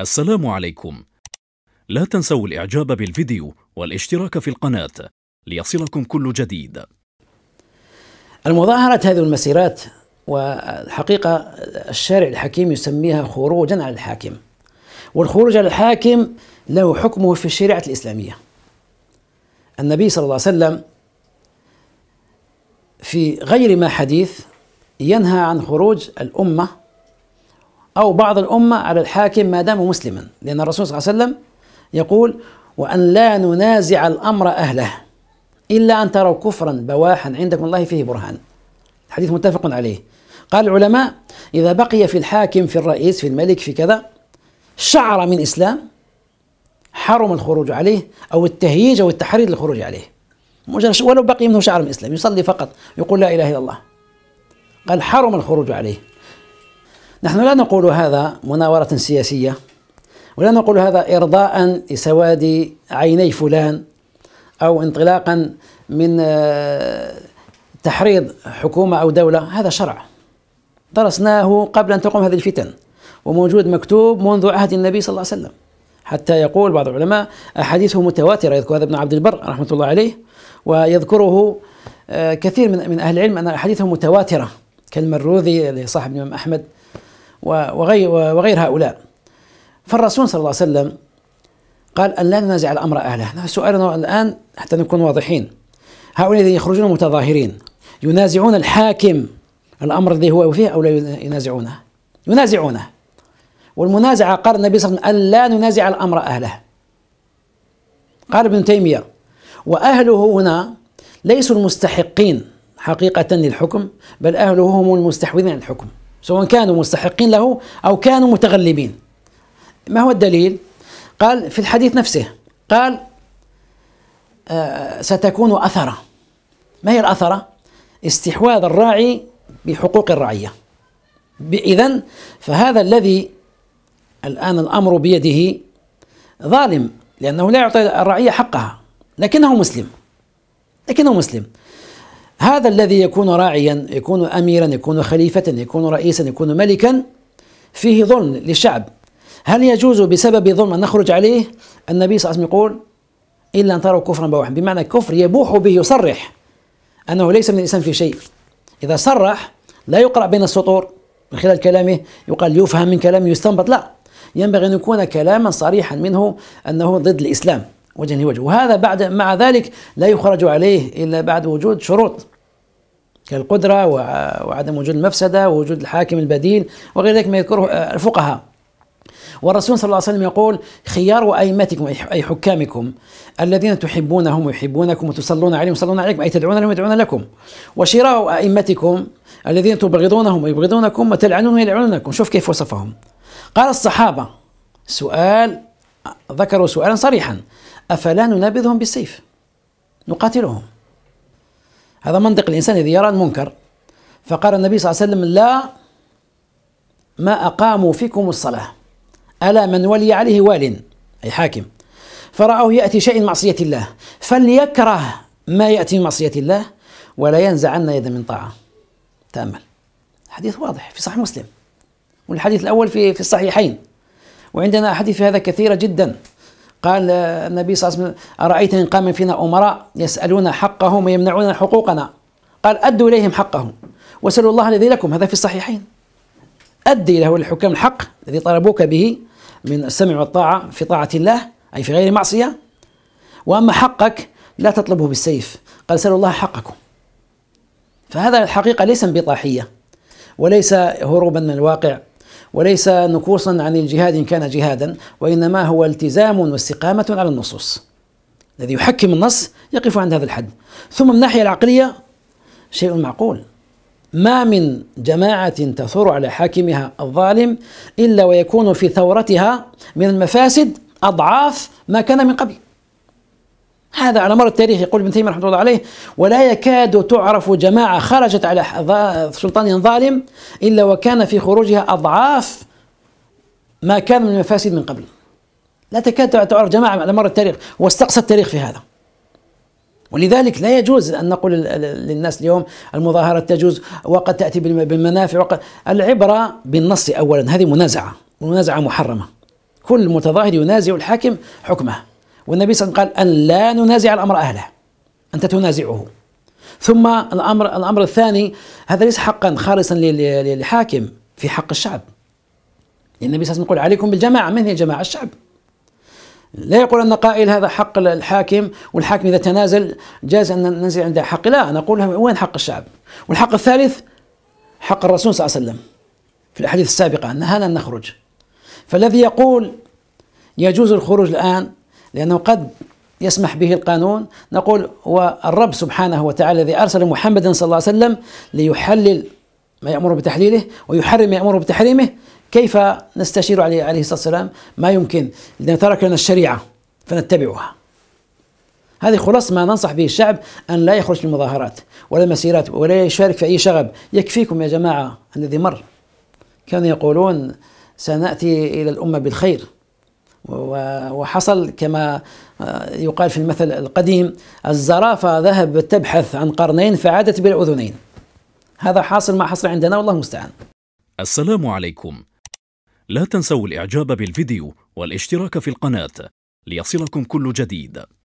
السلام عليكم لا تنسوا الإعجاب بالفيديو والاشتراك في القناة ليصلكم كل جديد المظاهرة هذه المسيرات والحقيقة الشارع الحكيم يسميها خروجا على الحاكم والخروج على الحاكم له حكمه في الشريعة الإسلامية النبي صلى الله عليه وسلم في غير ما حديث ينهى عن خروج الأمة أو بعض الأمة على الحاكم ما دام مسلما لأن الرسول صلى الله عليه وسلم يقول وأن لا ننازع الأمر أهله إلا أن تروا كفرا بواحا عندكم الله فيه برهان حديث متفق عليه قال العلماء إذا بقي في الحاكم في الرئيس في الملك في كذا شعر من إسلام حرم الخروج عليه أو التهييج أو التحريض للخروج عليه ولو بقي منه شعر من إسلام يصلي فقط يقول لا إله إلا الله قال حرم الخروج عليه نحن لا نقول هذا مناورة سياسية ولا نقول هذا إرضاء لسواد عيني فلان أو انطلاقا من آه، تحريض حكومة أو دولة هذا شرع درسناه قبل أن تقوم هذه الفتن وموجود مكتوب منذ عهد النبي صلى الله عليه وسلم حتى يقول بعض العلماء أحاديثه متواترة يذكر هذا ابن عبد البر رحمة الله عليه ويذكره آه، كثير من أهل العلم أن أحاديثه متواترة كالمروذي لصاحب الإمام أحمد وغير, وغير هؤلاء فالرسول صلى الله عليه وسلم قال أن لا ننازع الأمر أهله سؤالنا الآن حتى نكون واضحين هؤلاء الذين يخرجون متظاهرين ينازعون الحاكم الأمر الذي هو فيه أو لا ينازعونه ينازعونه والمنازعة قال النبي صلى الله عليه وسلم أن لا ننازع الأمر أهله قال ابن تيمية وأهله هنا ليسوا المستحقين حقيقة للحكم بل أهله هم المستحوذين على الحكم سواء كانوا مستحقين له أو كانوا متغلبين ما هو الدليل؟ قال في الحديث نفسه قال آه ستكون أثرة ما هي الأثرة؟ استحواذ الراعي بحقوق الرعية إذا فهذا الذي الآن الأمر بيده ظالم لأنه لا يعطي الرعية حقها لكنه مسلم لكنه مسلم هذا الذي يكون راعيا يكون اميرا يكون خليفه يكون رئيسا يكون ملكا فيه ظلم للشعب هل يجوز بسبب ظلم ان نخرج عليه؟ النبي صلى الله عليه وسلم يقول الا ان تروا كفرا بواحا بمعنى كفر يبوح به يصرح انه ليس من الانسان في شيء اذا صرح لا يقرا بين السطور من خلال كلامه يقال يفهم من كلامه يستنبط لا ينبغي ان يكون كلاما صريحا منه انه ضد الاسلام وجها لوجه وهذا بعد مع ذلك لا يخرج عليه الا بعد وجود شروط كالقدرة وعدم وجود المفسدة ووجود الحاكم البديل وغير ذلك ما يذكره آه، الفقهاء والرسول صلى الله عليه وسلم يقول خيار أئمتكم أي حكامكم الذين تحبونهم ويحبونكم وتصلون عليهم ويصلون عليكم أي تدعون لهم ويدعون لكم وشراء أئمتكم الذين تبغضونهم ويبغضونكم وتلعنون ويلعنونكم شوف كيف وصفهم قال الصحابة سؤال ذكروا سؤالا صريحا أفلا ننابذهم بالسيف نقاتلهم هذا منطق الإنسان إذا يرى المنكر فقال النبي صلى الله عليه وسلم لا ما أقاموا فيكم الصلاة ألا من ولي عليه وال أي حاكم فرآه يأتي شيء من معصية الله فليكره ما يأتي من معصية الله ولا ينزع عنا يدا من طاعة تأمل حديث واضح في صحيح مسلم والحديث الأول في في الصحيحين وعندنا أحاديث في هذا كثيرة جدا قال النبي صلى الله عليه وسلم أرأيت إن قام فينا أمراء يسألون حقهم ويمنعون حقوقنا قال أدوا إليهم حقهم وسألوا الله الذي لكم هذا في الصحيحين أدي له الحكام الحق الذي طلبوك به من السمع والطاعة في طاعة الله أي في غير معصية وأما حقك لا تطلبه بالسيف قال سألوا الله حقكم فهذا الحقيقة ليس انبطاحية وليس هروبا من الواقع وليس نكوصا عن الجهاد إن كان جهادا وإنما هو التزام واستقامة على النصوص الذي يحكم النص يقف عند هذا الحد ثم من الناحية العقلية شيء معقول ما من جماعة تثور على حاكمها الظالم إلا ويكون في ثورتها من المفاسد أضعاف ما كان من قبل هذا على مر التاريخ يقول ابن تيميه رحمه الله عليه ولا يكاد تعرف جماعه خرجت على سلطان ظالم الا وكان في خروجها اضعاف ما كان من المفاسد من قبل لا تكاد تعرف جماعه على مر التاريخ واستقصى التاريخ في هذا ولذلك لا يجوز ان نقول للناس اليوم المظاهره تجوز وقد تاتي بالمنافع وقد العبره بالنص اولا هذه منازعه منازعة محرمه كل متظاهر ينازع الحاكم حكمه والنبي صلى الله عليه وسلم قال أن لا ننازع الأمر أهله أنت تنازعه ثم الأمر الأمر الثاني هذا ليس حقا خالصا للحاكم في حق الشعب النبي صلى الله عليه وسلم يقول عليكم بالجماعة من هي الجماعة الشعب لا يقول أن قائل هذا حق الحاكم والحاكم إذا تنازل جاز أن ننزل عند حق لا أنا أقول وين حق الشعب والحق الثالث حق الرسول صلى الله عليه وسلم في الأحاديث السابقة أن هنا نخرج فالذي يقول يجوز الخروج الآن لأنه قد يسمح به القانون نقول والرب سبحانه وتعالى الذي أرسل محمدا صلى الله عليه وسلم ليحلل ما يأمر بتحليله ويحرم ما يأمر بتحريمه كيف نستشير عليه عليه الصلاة والسلام ما يمكن لأن ترك لنا الشريعة فنتبعها هذه خلاص ما ننصح به الشعب أن لا يخرج في المظاهرات ولا مسيرات ولا يشارك في أي شغب يكفيكم يا جماعة الذي مر كانوا يقولون سنأتي إلى الأمة بالخير وحصل كما آه، يقال في المثل القديم الزرافة ذهبت تبحث عن قرنين فعادت بالأذنين هذا حاصل ما حصل عندنا والله المستعان السلام عليكم لا تنسوا الإعجاب بالفيديو والاشتراك في القناة ليصلكم كل جديد